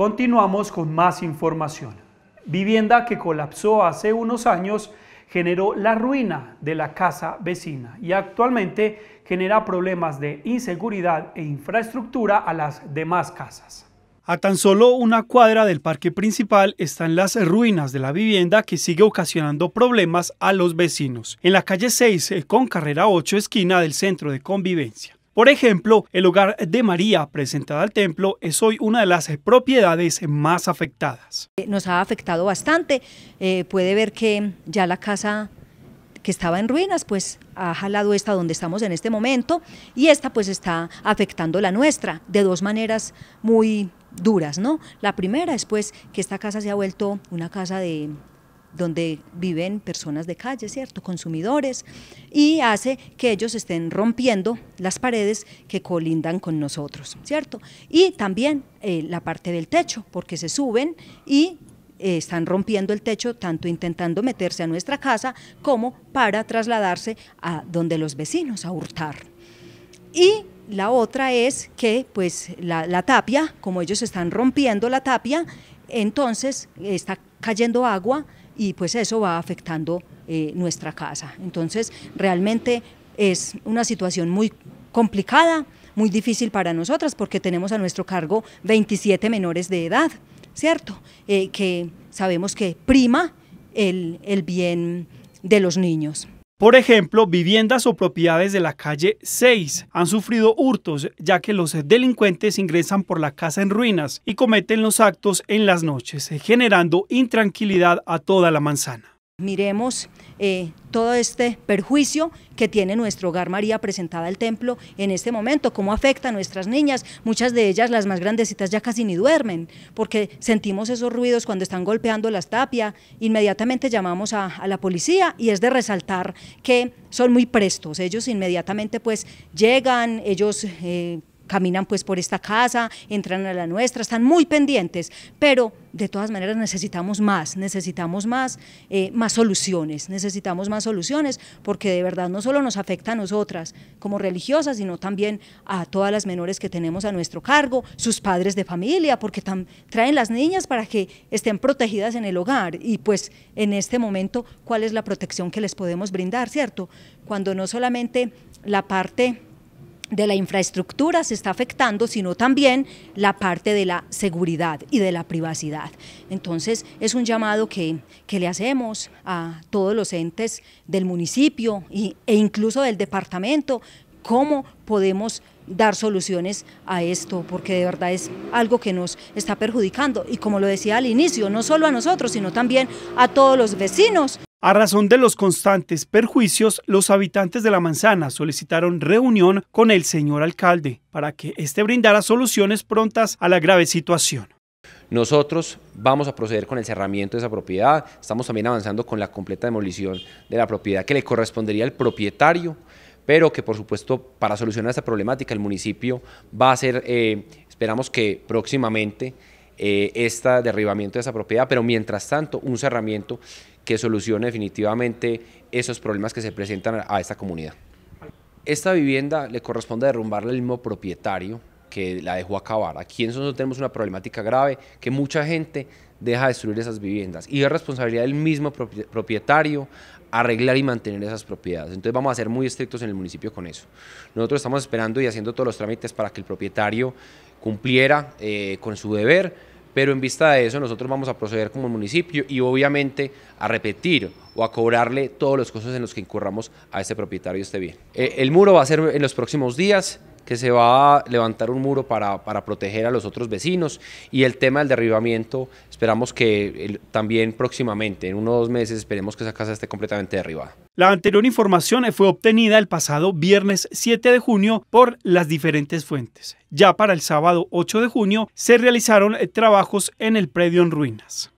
Continuamos con más información. Vivienda que colapsó hace unos años generó la ruina de la casa vecina y actualmente genera problemas de inseguridad e infraestructura a las demás casas. A tan solo una cuadra del parque principal están las ruinas de la vivienda que sigue ocasionando problemas a los vecinos, en la calle 6 eh, con carrera 8 esquina del centro de convivencia. Por ejemplo, el hogar de María presentada al templo es hoy una de las propiedades más afectadas. Eh, nos ha afectado bastante, eh, puede ver que ya la casa que estaba en ruinas, pues ha jalado esta donde estamos en este momento y esta pues está afectando la nuestra de dos maneras muy duras, ¿no? La primera es pues que esta casa se ha vuelto una casa de donde viven personas de calle, ¿cierto? Consumidores, y hace que ellos estén rompiendo las paredes que colindan con nosotros, ¿cierto? Y también eh, la parte del techo, porque se suben y eh, están rompiendo el techo, tanto intentando meterse a nuestra casa como para trasladarse a donde los vecinos a hurtar. Y la otra es que pues la, tapia, como ellos están rompiendo la tapia, entonces está cayendo agua y pues eso va afectando eh, nuestra casa. Entonces realmente es una situación muy complicada, muy difícil para nosotras porque tenemos a nuestro cargo 27 menores de edad, ¿cierto? Eh, que sabemos que prima el bien de los niños. Por ejemplo, viviendas o propiedades de la calle 6 han sufrido hurtos, ya que los delincuentes ingresan por la casa en ruinas y cometen los actos en las noches, generando intranquilidad a toda la manzana miremos eh, todo este perjuicio que tiene nuestro hogar María presentada al templo en este momento, cómo afecta a nuestras niñas, muchas de ellas, las más grandecitas, ya casi ni duermen, porque sentimos esos ruidos cuando están golpeando las tapias, inmediatamente llamamos a, la policía y es de resaltar que son muy prestos, ellos inmediatamente pues llegan, ellos... Eh, caminan pues por esta casa, entran a la nuestra, están muy pendientes, pero de todas maneras necesitamos más, necesitamos más, eh, más soluciones, necesitamos más soluciones porque de verdad no solo nos afecta a nosotras como religiosas, sino también a todas las menores que tenemos a nuestro cargo, sus padres de familia, porque traen las niñas para que estén protegidas en el hogar y pues en este momento cuál es la protección que les podemos brindar, ¿cierto? Cuando no solamente la parte de la infraestructura se está afectando, sino también la parte de la seguridad y de la privacidad. Entonces, es un llamado que, que le hacemos a todos los entes del municipio y, e incluso del departamento, cómo podemos dar soluciones a esto, porque de verdad es algo que nos está perjudicando y como lo decía al inicio, no solo a nosotros, sino también a todos los vecinos. A razón de los constantes perjuicios, los habitantes de la manzana solicitaron reunión con el señor alcalde para que éste brindara soluciones prontas a la grave situación. Nosotros vamos a proceder con el cerramiento de esa propiedad, estamos también avanzando con la completa demolición de la propiedad que le correspondería al propietario, pero que por supuesto para solucionar esta problemática el municipio va a hacer, eh, esperamos que próximamente, eh, este derribamiento de esa propiedad, pero mientras tanto un cerramiento que solucione definitivamente esos problemas que se presentan a esta comunidad. Esta vivienda le corresponde derrumbarla el mismo propietario que la dejó acabar. Aquí nosotros tenemos una problemática grave que mucha gente deja destruir esas viviendas y es responsabilidad del mismo propietario arreglar y mantener esas propiedades. Entonces vamos a ser muy estrictos en el municipio con eso. Nosotros estamos esperando y haciendo todos los trámites para que el propietario cumpliera eh, con su deber pero en vista de eso, nosotros vamos a proceder como municipio y obviamente a repetir o a cobrarle todos los costos en los que incurramos a este propietario este bien. Eh, el muro va a ser en los próximos días que se va a levantar un muro para, proteger a los otros vecinos y el tema del derribamiento esperamos que también próximamente, en unos dos meses, esperemos que esa casa esté completamente derribada. La anterior información fue obtenida el pasado viernes 7 de junio por las diferentes fuentes. Ya para el sábado 8 de junio se realizaron eh, trabajos en el predio en ruinas.